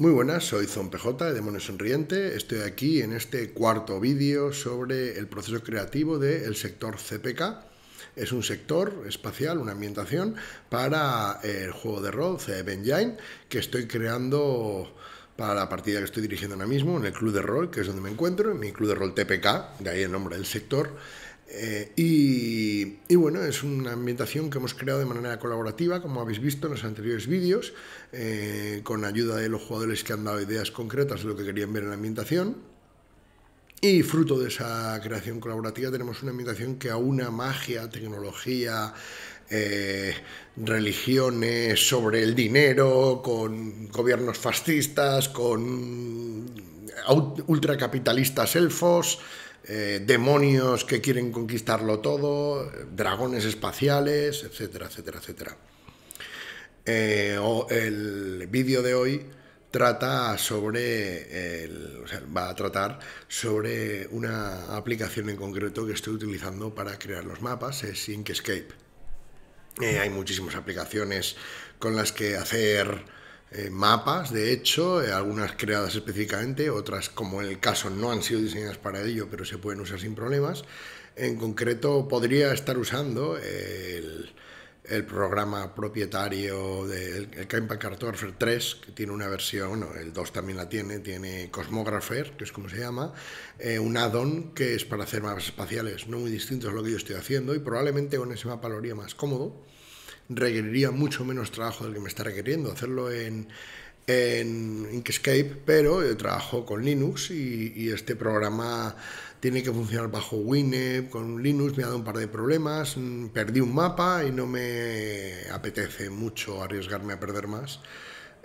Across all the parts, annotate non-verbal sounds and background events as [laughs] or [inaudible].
Muy buenas, soy Zon PJ de Demonio Sonriente. Estoy aquí en este cuarto vídeo sobre el proceso creativo del sector CPK. Es un sector espacial, una ambientación para eh, el juego de rol CB Engine que estoy creando para la partida que estoy dirigiendo ahora mismo en el club de rol, que es donde me encuentro, en mi club de rol TPK, de ahí el nombre del sector. Eh, y, bueno, es una ambientación que hemos creado de manera colaborativa, como habéis visto en los anteriores vídeos, eh, con ayuda de los jugadores que han dado ideas concretas de lo que querían ver en la ambientación. Y fruto de esa creación colaborativa tenemos una ambientación que aúna magia, tecnología, eh, religiones sobre el dinero, con gobiernos fascistas, con ultracapitalistas elfos, eh, demonios que quieren conquistarlo todo, dragones espaciales, etcétera, etcétera, etcétera. Eh, o el vídeo de hoy trata sobre, va a tratar sobre una aplicación en concreto que estoy utilizando para crear los mapas, es Inkscape. Eh, hay muchísimas aplicaciones con las que hacer eh, mapas, de hecho, eh, algunas creadas específicamente, otras como en el caso no han sido diseñadas para ello, pero se pueden usar sin problemas. En concreto, podría estar usando el, el programa propietario del de, Cartographer 3, que tiene una versión, bueno, el 2 también la tiene, tiene Cosmographer, que es como se llama, eh, un add-on que es para hacer mapas espaciales, no muy distintos a lo que yo estoy haciendo, y probablemente con ese mapa lo haría más cómodo requeriría mucho menos trabajo del que me está requiriendo hacerlo en, Inkscape, pero yo eh, trabajo con Linux y, este programa tiene que funcionar bajo winneb, con Linux me ha dado un par de problemas, mm, perdí un mapa y no me apetece mucho arriesgarme a perder más,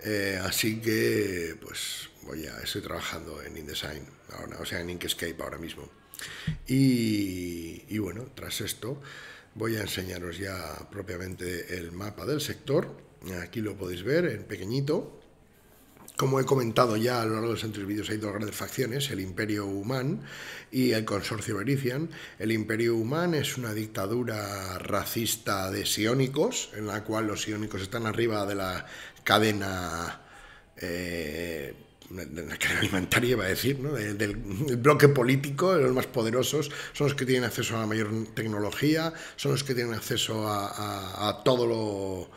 eh, así que pues voy a, estoy trabajando en InDesign, ahora, o sea en Inkscape ahora mismo. y bueno, tras esto... Voy a enseñaros ya propiamente el mapa del sector. Aquí lo podéis ver en pequeñito. Como he comentado ya a lo largo de los anteriores vídeos, hay dos grandes facciones, el Imperio Humán y el Consorcio Berician. El Imperio Humán es una dictadura racista de Sionicos, en la cual los Sionicos están arriba de la cadena eh, de la cadena alimentaria, iba a decir, ¿no? del, bloque político, de los más poderosos, son los que tienen acceso a la mayor tecnología, son los que tienen acceso a, todo lo...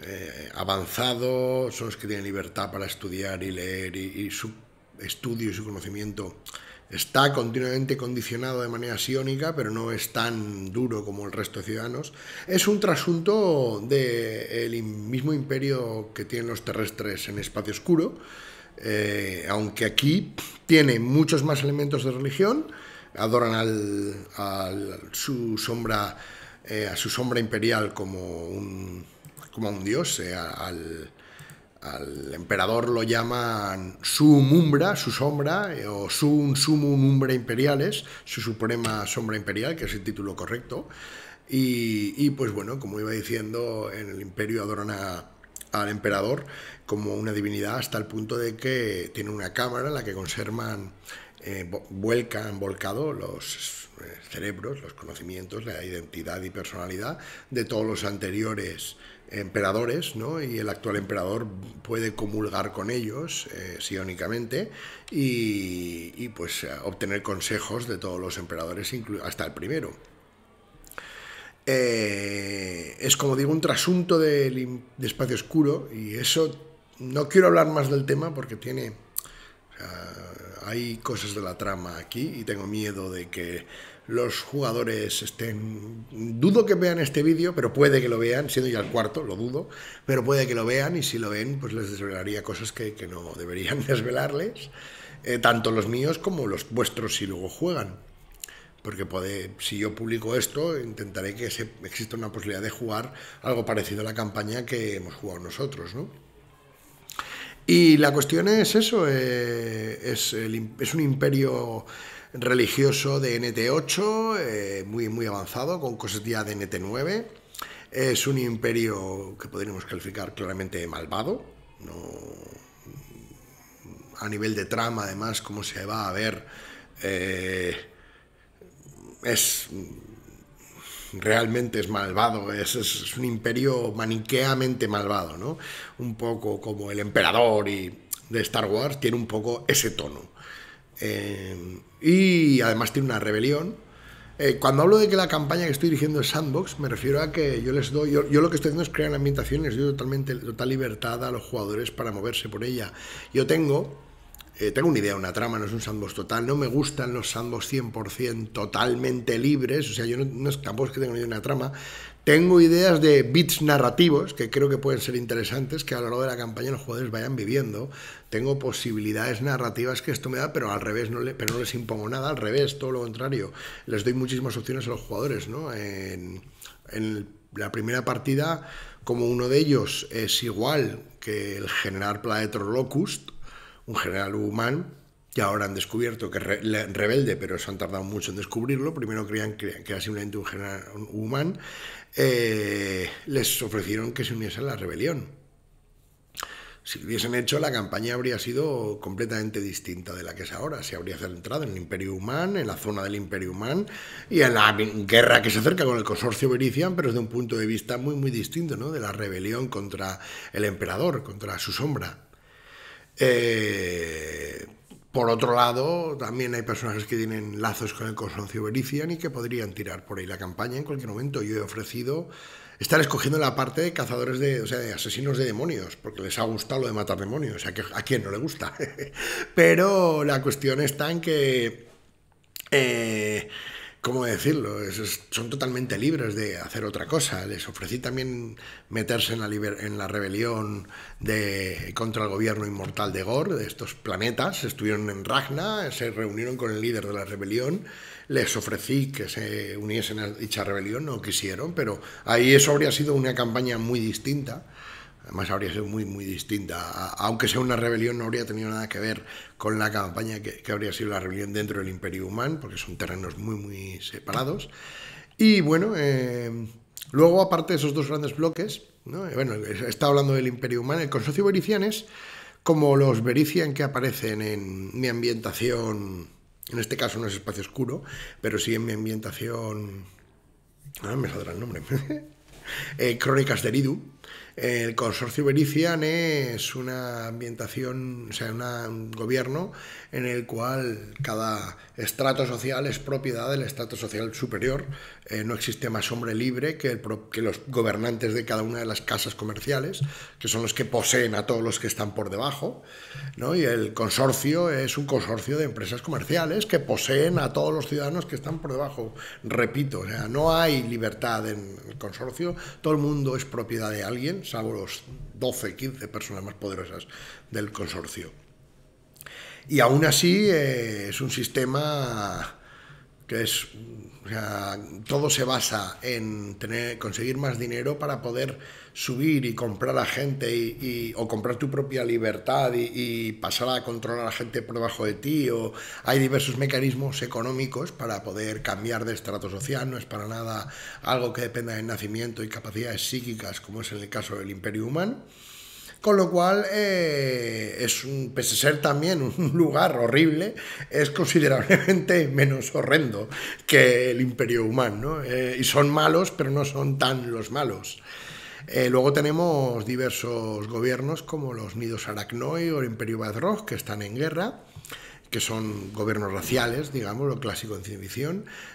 Eh, avanzado, son los que tienen libertad para estudiar y leer y, su estudio y su conocimiento está continuamente condicionado de manera sionica, pero no es tan duro como el resto de ciudadanos. Es un trasunto del mismo imperio que tienen los terrestres en espacio oscuro eh, aunque aquí tiene muchos más elementos de religión, adoran su sombra, eh, a su sombra imperial como un, como un dios, eh, al, emperador lo llaman su umbra, su sombra, o su sumum umbra imperiales, su suprema sombra imperial, que es el título correcto. Y, y pues bueno, como iba diciendo, en el imperio adoran a al emperador como una divinidad hasta el punto de que tiene una cámara en la que conservan, eh, vuelcan, han volcado los eh, cerebros, los conocimientos, la identidad y personalidad de todos los anteriores emperadores, ¿no? Y el actual emperador puede comulgar con ellos eh, si únicamente y, y, pues obtener consejos de todos los emperadores, hasta el primero. Eh, es como digo un trasunto de, espacio oscuro y eso no quiero hablar más del tema porque tiene hay cosas de la trama aquí y tengo miedo de que los jugadores estén. Dudo que vean este vídeo, pero puede que lo vean, siendo ya el cuarto, lo dudo, pero puede que lo vean y si lo ven, pues les desvelaría cosas que, no deberían [laughs] desvelarles, eh, tanto los míos como los vuestros si luego juegan. Porque puede, si yo publico esto, intentaré que exista una posibilidad de jugar algo parecido a la campaña que hemos jugado nosotros, ¿no? Y la cuestión es eso, eh, es, un imperio religioso de NT8, eh, muy, muy avanzado, con cosetía de NT9. Es un imperio que podríamos calificar claramente malvado, a nivel de trama, además, cómo se va a ver eh, es mm, realmente es malvado, es, un imperio maniqueamente malvado, ¿no? Un poco como el emperador y de Star Wars tiene un poco ese tono. Eh, y además tiene una rebelión. Eh, cuando hablo de que la campaña que estoy dirigiendo es sandbox, me refiero a que yo les doy, yo, lo que estoy haciendo es crear la ambientación y les doy totalmente, total libertad a los jugadores para moverse por ella. Yo tengo eh, tengo una idea, una trama, no es un sandbox total, no me gustan los sandbox 100% totalmente libres, o sea, yo no, es, tampoco es que tenga una trama, tengo ideas de bits narrativos que creo que pueden ser interesantes, que a lo largo de la campaña los jugadores vayan viviendo. Tengo posibilidades narrativas que esto me da, pero al revés, no, le, pero no les impongo nada, al revés, todo lo contrario. Les doy muchísimas opciones a los jugadores, En, la primera partida, como uno de ellos es igual que el general Planetor Locust, un general humano que ahora han descubierto que es rebelde, pero se han tardado mucho en descubrirlo. Primero creían que, era simplemente un general humano. Eh, les ofrecieron que se uniesen a la rebelión. Si lo hubiesen hecho, la campaña habría sido completamente distinta de la que es ahora. Se habría centrado en el Imperio Humano, en la zona del Imperio Humano y en la guerra que se acerca con el consorcio verician, pero desde un punto de vista muy, muy distinto, De la rebelión contra el emperador, contra su sombra. Eh, por otro lado, también hay personajes que tienen lazos con el consorcio verician y que podrían tirar por ahí la campaña en cualquier momento. Yo he ofrecido estar escogiendo la parte de cazadores de, o sea, de asesinos de demonios, porque les ha gustado lo de matar demonios, o sea, a quién no le gusta. [laughs] Pero la cuestión está en que... Eh, ¿cómo decirlo? son totalmente libres de hacer otra cosa. Les ofrecí también meterse en la, rebelión de, contra el gobierno inmortal de Gor, de estos planetas. Estuvieron en Ragna, se reunieron con el líder de la rebelión. Les ofrecí que se uniesen a dicha rebelión, no quisieron, pero ahí eso habría sido una campaña muy distinta. Además habría sido muy, muy distinta. aunque sea una rebelión, no habría tenido nada que ver con la campaña que, que habría sido la rebelión dentro del Imperio Humano, porque son terrenos muy, muy separados. Y bueno, eh, luego aparte de esos dos grandes bloques, ¿no? Eh, bueno, está hablando del Imperio Humano, el Consorcio Berician como los Berician que aparecen en mi ambientación, en este caso no es espacio oscuro, pero sí en mi ambientación... Ah, me saldrá el nombre. [laughs] Eh, Crónicas de Eridu, el consorcio verician es una ambientación, o sea, un gobierno en el cual cada estrato social es propiedad del estrato social superior. Eh, no existe más hombre libre que, que los gobernantes de cada una de las casas comerciales, que son los que poseen a todos los que están por debajo. ¿no? Y el consorcio es un consorcio de empresas comerciales que poseen a todos los ciudadanos que están por debajo. Repito, o sea, no hay libertad en el consorcio, todo el mundo es propiedad de alguien salvo los 12, 15 personas más poderosas del consorcio. Y aún así eh, es un sistema que es, todo se basa en conseguir más dinero para poder subir y comprar a gente o comprar tu propia libertad y, pasar a controlar a gente por debajo de ti. O hay diversos mecanismos económicos para poder cambiar de estrato social. No es para nada algo que dependa del nacimiento y capacidades psíquicas, como es en el caso del imperio humano. Con lo cual, eh, es un, pese a ser también un [laughs] lugar horrible, es considerablemente [laughs] menos horrendo que el imperio humano. Eh, y son malos, pero no son tan los malos. Eh, luego tenemos diversos gobiernos como los nidos Aracnoi o el imperio Badrog, que están en guerra que son gobiernos raciales, digamos, lo clásico en ciencia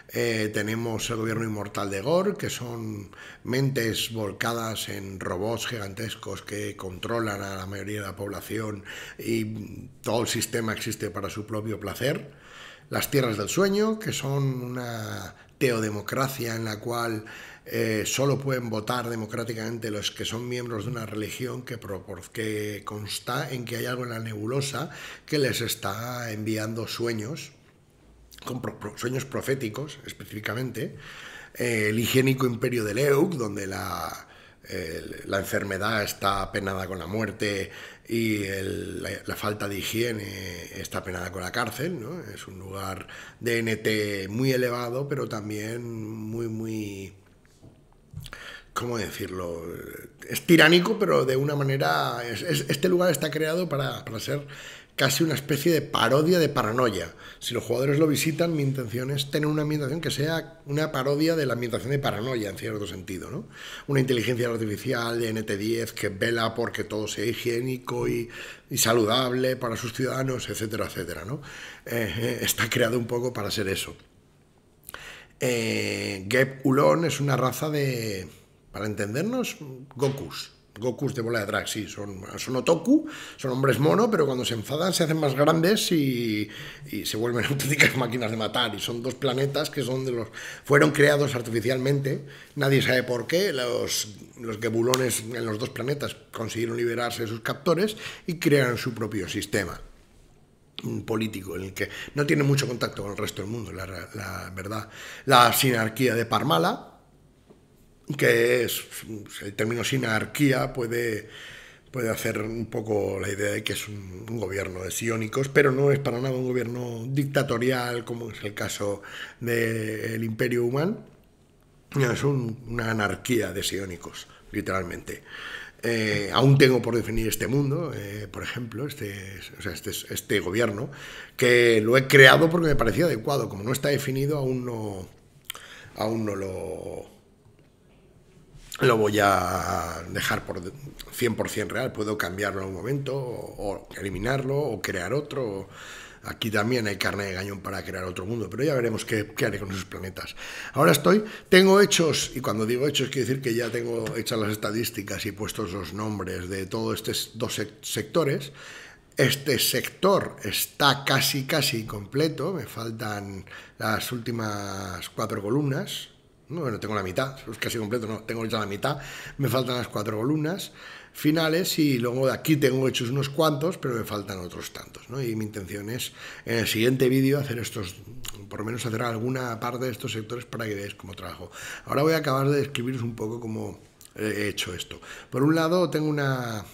eh, tenemos el gobierno inmortal de Gore, que son mentes volcadas en robots gigantescos que controlan a la mayoría de la población y todo el sistema existe para su propio placer. Las tierras del sueño, que son una democracia en la cual eh, solo pueden votar democráticamente los que son miembros de una religión que, consta en que hay algo en la nebulosa que les está enviando sueños, con sueños proféticos específicamente, eh, el higiénico imperio de Leuc donde la, la enfermedad está penada con la muerte y la, falta de higiene está penada con la cárcel, ¿no? Es un lugar de NT muy elevado, pero también muy, muy... ¿Cómo decirlo? Es tiránico, pero de una manera... este lugar está creado para, para ser casi una especie de parodia de paranoia. Si los jugadores lo visitan, mi intención es tener una ambientación que sea una parodia de la ambientación de paranoia, en cierto sentido. ¿no? Una inteligencia artificial de NT10 que vela porque todo sea higiénico y, saludable para sus ciudadanos, etcétera, etcétera. ¿no? Eh, eh, está creado un poco para ser eso. Eh, Gep Ulon es una raza de, para entendernos, Gokus Goku de bola de drag, sí, son, son otoku, son hombres mono, pero cuando se enfadan se hacen más grandes y, se vuelven [laughs] auténticas máquinas de matar. Y son dos planetas que son de los, fueron creados artificialmente, nadie sabe por qué. Los, los gebulones en los dos planetas consiguieron liberarse de sus captores y crearon su propio sistema político en el que no tiene mucho contacto con el resto del mundo, la, la verdad. La sinarquía de Parmala, que es el término sinarquía puede, puede hacer un poco la idea de que es un, gobierno de sionicos pero no es para nada un gobierno dictatorial como es el caso del imperio humano, es una anarquía de sionicos literalmente. Eh, aún tengo por definir este mundo, eh, por ejemplo, este, este, este gobierno, que lo he creado porque me parecía adecuado. Como no está definido, aún no, aún no lo lo voy a dejar por 100% real, puedo cambiarlo en un momento o, eliminarlo o crear otro. Aquí también hay carne de gañón para crear otro mundo, pero ya veremos qué, qué, haré con esos planetas. Ahora estoy, tengo hechos, y cuando digo hechos quiero decir que ya tengo hechas las estadísticas y puestos los nombres de todos estos dos sectores. Este sector está casi, casi completo, me faltan las últimas cuatro columnas, no, bueno, tengo la mitad, es casi completo, no, tengo ya la mitad, me faltan las cuatro columnas finales y luego de aquí tengo hechos unos cuantos, pero me faltan otros tantos, ¿no? Y mi intención es en el siguiente vídeo hacer estos, por lo menos hacer alguna parte de estos sectores para que veáis cómo trabajo. Ahora voy a acabar de describiros un poco cómo he hecho esto. Por un lado tengo una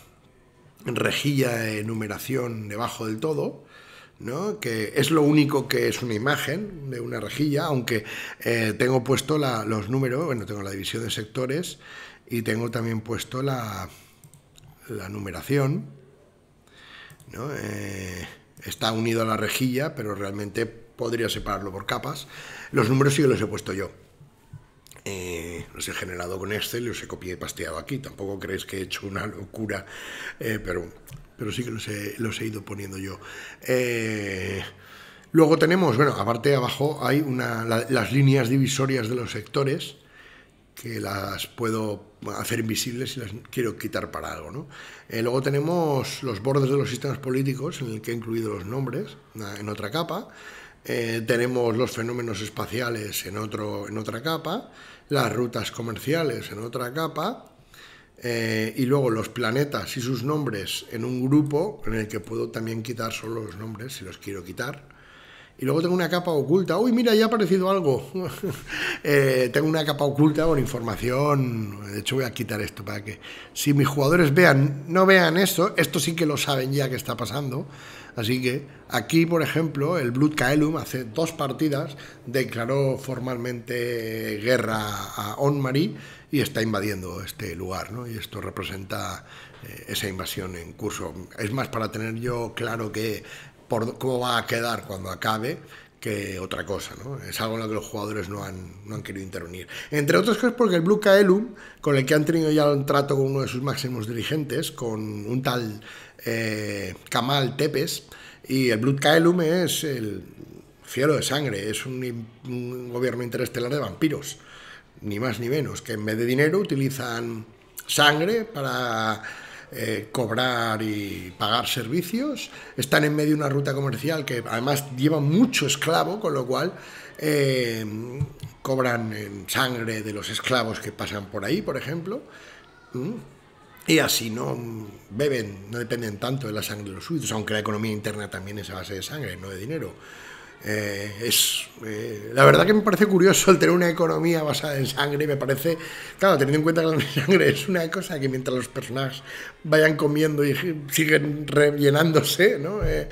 rejilla de numeración debajo del todo, ¿no? que es lo único que es una imagen de una rejilla, aunque eh, tengo puesto los números, bueno, tengo la división de sectores y tengo también puesto la, numeración. Eh, está unido a la rejilla, pero realmente podría separarlo por capas. Los números sí los he puesto yo. Eh, los he generado con Excel y los he copiado y pasteado aquí. Tampoco creéis que he hecho una locura, pero pero sí que los he, ido poniendo yo. Eh, luego tenemos, bueno, aparte abajo hay una, las líneas divisorias de los sectores que las puedo hacer invisibles si las quiero quitar para algo. Eh, luego tenemos los bordes de los sistemas políticos, en el que he incluido los nombres, en otra capa. Eh, tenemos los fenómenos espaciales en, otro, en otra capa, las rutas comerciales en otra capa, eh, y luego los planetas y sus nombres en un grupo en el que puedo también quitar solo los nombres si los quiero quitar y luego tengo una capa oculta. Uy, mira, ya ha aparecido algo. [laughs] Eh, tengo una capa oculta con información. De hecho, voy a quitar esto para que si mis jugadores vean, no vean esto, esto sí que lo saben ya que está pasando. Así que aquí, por ejemplo, el Blood Kaelum hace dos partidas declaró formalmente guerra a Onmari y está invadiendo este lugar, ¿no? Y esto representa eh, esa invasión en curso. Es más, para tener yo claro que por cómo va a quedar cuando acabe que otra cosa, ¿no? Es algo en lo que los jugadores no han, no han querido intervenir. Entre otras cosas porque el Blue Kaelum, con el que han tenido ya un trato con uno de sus máximos dirigentes, con un tal eh, Kamal Tepes, y el Blue Kaelum es el cielo de sangre, es un gobierno interestelar de vampiros, ni más ni menos, que en vez de dinero utilizan sangre para eh, cobrar y pagar servicios, están en medio de una ruta comercial que además lleva mucho esclavo, con lo cual eh, cobran en sangre de los esclavos que pasan por ahí, por ejemplo. Mm. Y así no beben, no dependen tanto de la sangre de los suyos aunque la economía interna también es a base de sangre, no de dinero. Eh, es eh, La verdad que me parece curioso el tener una economía basada en sangre, me parece, claro, teniendo en cuenta que la [laughs] sangre es una cosa que mientras los personajes vayan comiendo y siguen rellenándose, ¿no? Eh,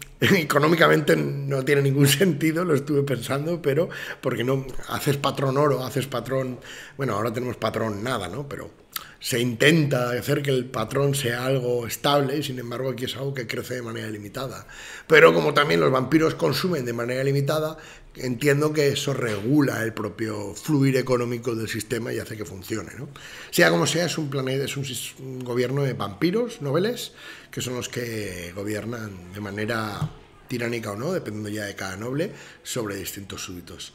[laughs] económicamente no tiene ningún sentido, lo estuve pensando, pero porque no haces patrón oro, haces patrón, bueno, ahora tenemos patrón nada, ¿no? Pero se intenta hacer que el patrón sea algo estable, y sin embargo aquí es algo que crece de manera limitada. Pero como también los vampiros consumen de manera limitada, entiendo que eso regula el propio fluir económico del sistema y hace que funcione. ¿no? Sea como sea, es un, planeta, es un, gobierno de vampiros, noveles, que son los que gobiernan de manera tiránica o no, dependiendo ya de cada noble, sobre distintos súbditos.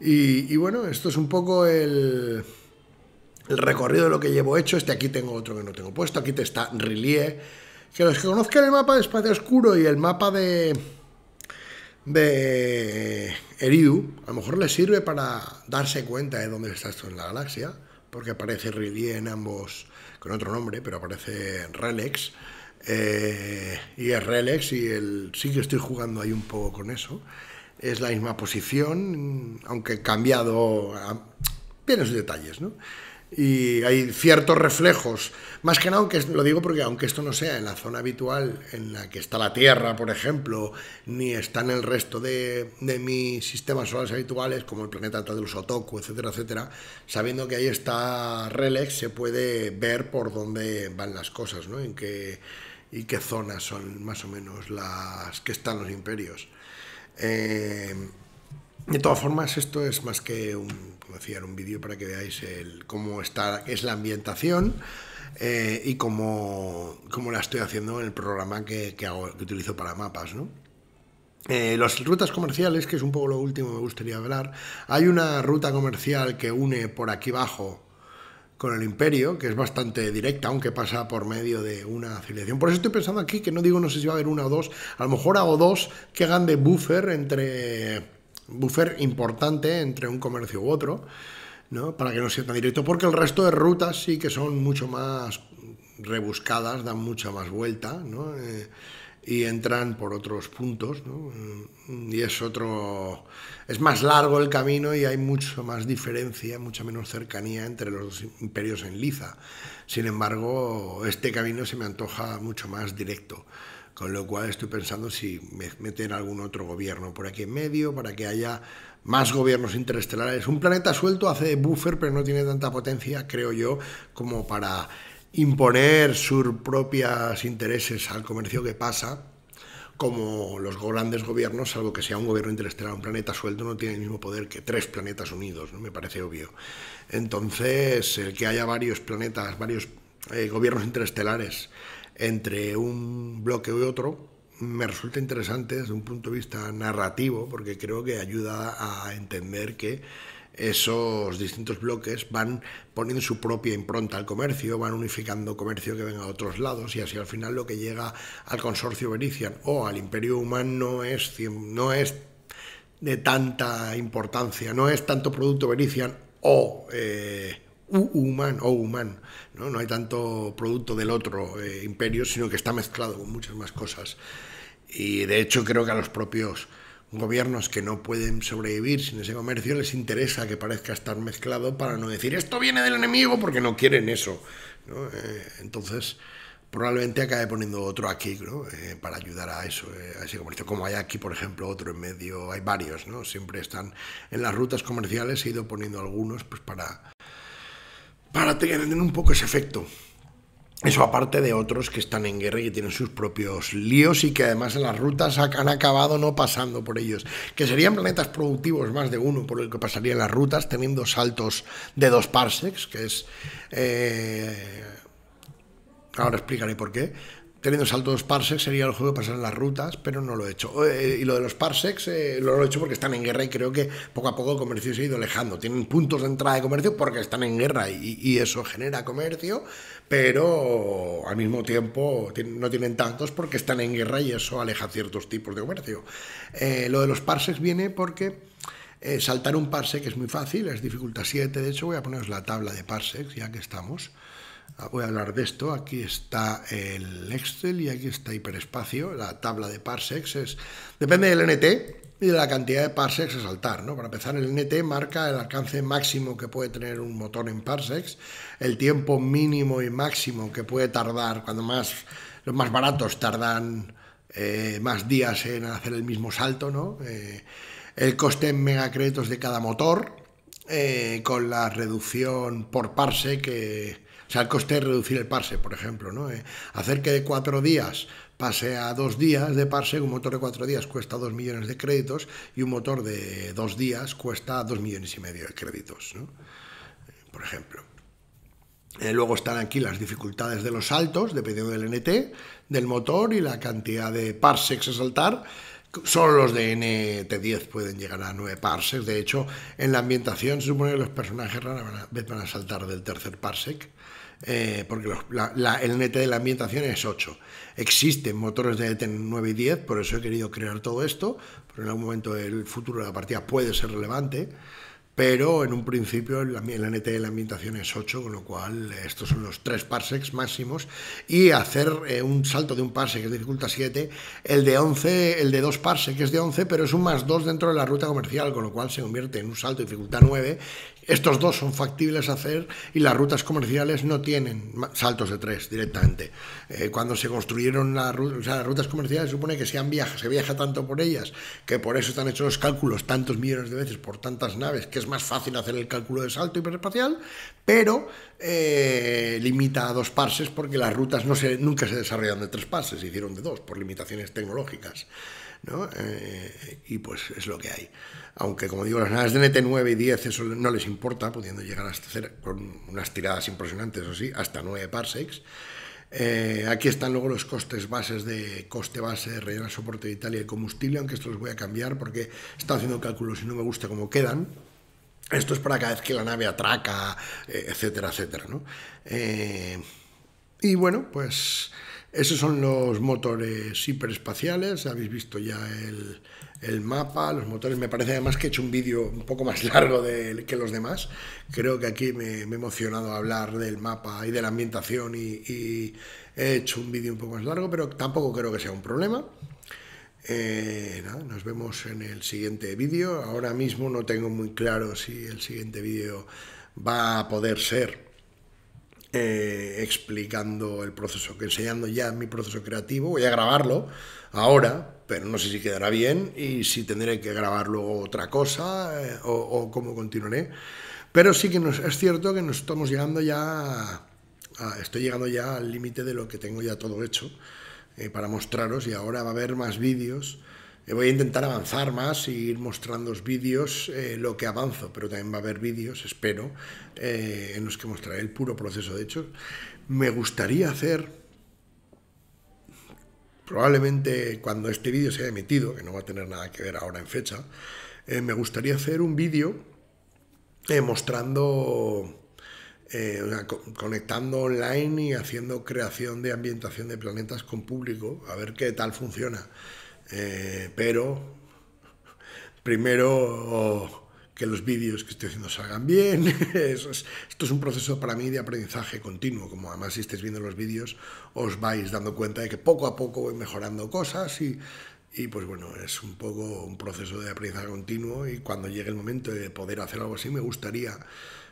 y bueno, esto es un poco el el recorrido de lo que llevo hecho, este aquí tengo otro que no tengo puesto, aquí te está Rilie, que los que conozcan el mapa de Espacio Oscuro y el mapa de de Eridu, a lo mejor les sirve para darse cuenta de dónde está esto en la galaxia, porque aparece Rilie en ambos, con otro nombre, pero aparece Relex, eh, y es Relex, y el, sí que estoy jugando ahí un poco con eso, es la misma posición, aunque cambiado, a, detalles, ¿no? y hay ciertos reflejos. Más que nada, aunque lo digo porque aunque esto no sea en la zona habitual en la que está la Tierra, por ejemplo, ni está en el resto de, de mis sistemas solares habituales, como el planeta de los Otoku, etcétera, etcétera, sabiendo que ahí está Relex, se puede ver por dónde van las cosas, ¿no? En qué, y qué zonas son más o menos las que están los imperios. Eh, de todas formas, esto es más que un hacía un vídeo para que veáis el, cómo está, es la ambientación eh, y cómo, cómo, la estoy haciendo en el programa que, utilizo para mapas, ¿no? Eh, las rutas comerciales, que es un poco lo último que me gustaría hablar, hay una ruta comercial que une por aquí abajo con el imperio, que es bastante directa, aunque pasa por medio de una afiliación. Por eso estoy pensando aquí que no digo, no sé si va a haber una o dos, a lo mejor hago dos que hagan de buffer entre buffer importante entre un comercio u otro, ¿no? para que no sea tan directo, porque el resto de rutas sí que son mucho más rebuscadas, dan mucha más vuelta ¿no? Eh, y entran por otros puntos. ¿no? Mm, y es otro. Es más largo el camino y hay mucho más diferencia, mucha menos cercanía entre los imperios en liza. Sin embargo, este camino se me antoja mucho más directo. Con lo cual estoy pensando si meter algún otro gobierno por aquí en medio para que haya más gobiernos interestelares. Un planeta suelto hace buffer, pero no tiene tanta potencia, creo yo, como para imponer sus propios intereses al comercio que pasa, como los grandes gobiernos, salvo que sea un gobierno interestelar, un planeta suelto no tiene el mismo poder que tres planetas unidos, ¿no? me parece obvio. Entonces, el que haya varios planetas, varios eh, gobiernos interestelares entre un bloque u otro me resulta interesante desde un punto de vista narrativo, porque creo que ayuda a entender que esos distintos bloques van poniendo su propia impronta al comercio, van unificando comercio que venga a otros lados y así al final lo que llega al consorcio Berician o al imperio humano no es, no es de tanta importancia, no es tanto producto Berician o... Eh, humano o ¿no? no hay tanto producto del otro eh, imperio, sino que está mezclado con muchas más cosas. Y de hecho creo que a los propios gobiernos que no pueden sobrevivir sin ese comercio les interesa que parezca estar mezclado para no decir esto viene del enemigo porque no quieren eso. Eh, entonces probablemente acabe poniendo otro aquí eh, para ayudar a eso, a ese comercio. Como hay aquí, por ejemplo, otro en medio, hay varios, ¿no? siempre están en las rutas comerciales, he ido poniendo algunos pues, para, para tener un poco ese efecto. Eso aparte de otros que están en guerra y que tienen sus propios líos y que además en las rutas han acabado no pasando por ellos. Que serían planetas productivos más de uno por el que pasarían las rutas teniendo saltos de dos parsecs, que es... Eh, ahora explicaré por qué teniendo saltos parsecs sería el juego de pasar en las rutas, pero no lo he hecho. Eh, y lo de los parsecs eh, lo, he hecho porque están en guerra y creo que poco a poco el comercio se ha ido alejando. Tienen puntos de entrada de comercio porque están en guerra y, eso genera comercio, pero al mismo tiempo no tienen tantos porque están en guerra y eso aleja ciertos tipos de comercio. Eh, lo de los parsecs viene porque... saltar un parsec es muy fácil, es dificultad 7, de hecho voy a poneros la tabla de parsecs ya que estamos. Ah, voy a hablar de esto. Aquí está el Excel y aquí está hiperespacio. La tabla de parsecs depende del NT y de la cantidad de parsecs a saltar. ¿no? Para empezar, el NT marca el alcance máximo que puede tener un motor en parsecs, el tiempo mínimo y máximo que puede tardar, cuando más los más baratos tardan eh, más días en hacer el mismo salto, ¿no? Eh, el coste en megacreditos de cada motor, eh, con la reducción por parsec que sea, el coste de reducir el parse, por ejemplo, ¿no? Eh, hacer que de cuatro días pase a dos días de parsec, un motor de cuatro días cuesta dos millones de créditos y un motor de dos días cuesta dos millones y medio de créditos, eh, Por ejemplo. Eh, luego están aquí las dificultades de los saltos, dependiendo del NT, del motor y la cantidad de parsecs a saltar. Solo los de NT10 pueden llegar a nueve parsecs. De hecho, en la ambientación se supone que los personajes rara van a saltar del tercer parsec. Eh, porque el NT de la ambientación es 8. Existen motores de ET 9 y 10, por eso he querido crear todo esto, pero en algún momento el futuro de la partida puede ser relevante, pero en un principio el, NT de la ambientación es 8, con lo cual estos son los 3 parsecs máximos, y hacer eh, un salto de un parsec que es dificultad 7, el de 11, el de 2 parsecs es de 11, pero es un más 2 dentro de la ruta comercial, con lo cual se convierte en un salto de dificultad 9, estos dos son factibles a hacer y las rutas comerciales no tienen saltos de tres directamente. Eh, cuando se construyeron las rutas comerciales, supone que se, viaja, se viaja tanto por ellas, que por eso están hechos los cálculos tantos millones de veces por tantas naves, que es más fácil hacer el cálculo de salto hiperespacial, pero eh, limita a dos parses porque las rutas no nunca se desarrollan de tres parses, se hicieron de dos por limitaciones tecnológicas. Eh, y pues es lo que hay. Aunque, como digo, las naves de NT9 y 10 eso no les importa, pudiendo llegar hasta hacer con unas tiradas impresionantes, así, hasta 9 parsecs. Eh, aquí están luego los costes bases de coste base, relleno, soporte de Italia y combustible, aunque esto los voy a cambiar porque está haciendo cálculos y no me gusta cómo quedan. Esto es para cada vez que la nave atraca, eh, etcétera, etcétera. ¿no? y bueno, pues esos son los motores hiperespaciales, habéis visto ya el, mapa, los motores, me parece además que he hecho un vídeo un poco más [laughs] largo que los demás, creo que aquí me, he emocionado a hablar del mapa y de la ambientación y, he hecho un vídeo un poco más largo, pero tampoco creo que sea un problema. Eh, nos vemos en el siguiente vídeo, ahora mismo no tengo muy claro si el siguiente vídeo va a poder ser eh, explicando el proceso, que enseñando ya mi proceso creativo. Voy a grabarlo ahora, pero no sé si quedará bien y si tendré que grabarlo otra cosa eh, o, o, cómo continuaré. Pero sí que nos, es cierto que nos estamos llegando ya, estoy llegando ya al límite de lo que tengo ya todo hecho eh, para mostraros y ahora va a haber más vídeos eh, voy a intentar avanzar más y ir mostrando los vídeos eh, lo que avanzo, pero también va a haber vídeos, espero, eh, en los que mostraré el puro proceso de hecho, Me gustaría hacer, probablemente cuando este vídeo sea emitido, que no va a tener nada que ver ahora en fecha, me gustaría hacer un vídeo mostrando... conectando online y haciendo creación de ambientación de planetas con público, a ver qué tal funciona. Eh, pero primero oh, que los vídeos que estoy haciendo salgan bien. [laughs] esto es un proceso para mí de aprendizaje continuo, como además si estáis viendo los vídeos os vais dando cuenta de que poco a poco voy mejorando cosas y, y pues bueno, es un poco un proceso de aprendizaje continuo y cuando llegue el momento de poder hacer algo así me gustaría,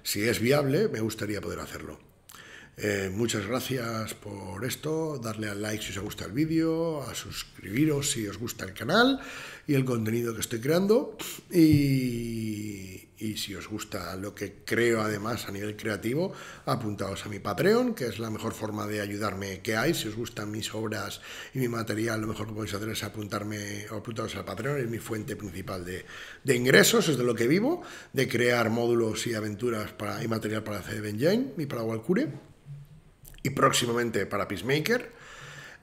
si es viable, me gustaría poder hacerlo. Eh, muchas gracias por esto, darle al like si os gusta el vídeo, a suscribiros si os gusta el canal y el contenido que estoy creando y, si os gusta lo que creo además a nivel creativo, apuntaos a mi Patreon, que es la mejor forma de ayudarme que hay. Si os gustan mis obras y mi material, lo mejor que podéis hacer es apuntarme o apuntaros al Patreon, es mi fuente principal de, ingresos, es de lo que vivo, de crear módulos y aventuras para, y material para hacer Benjamin y para Walcure y próximamente para Peacemaker.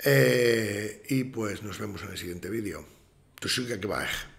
Eh, y pues nos vemos en el siguiente vídeo. que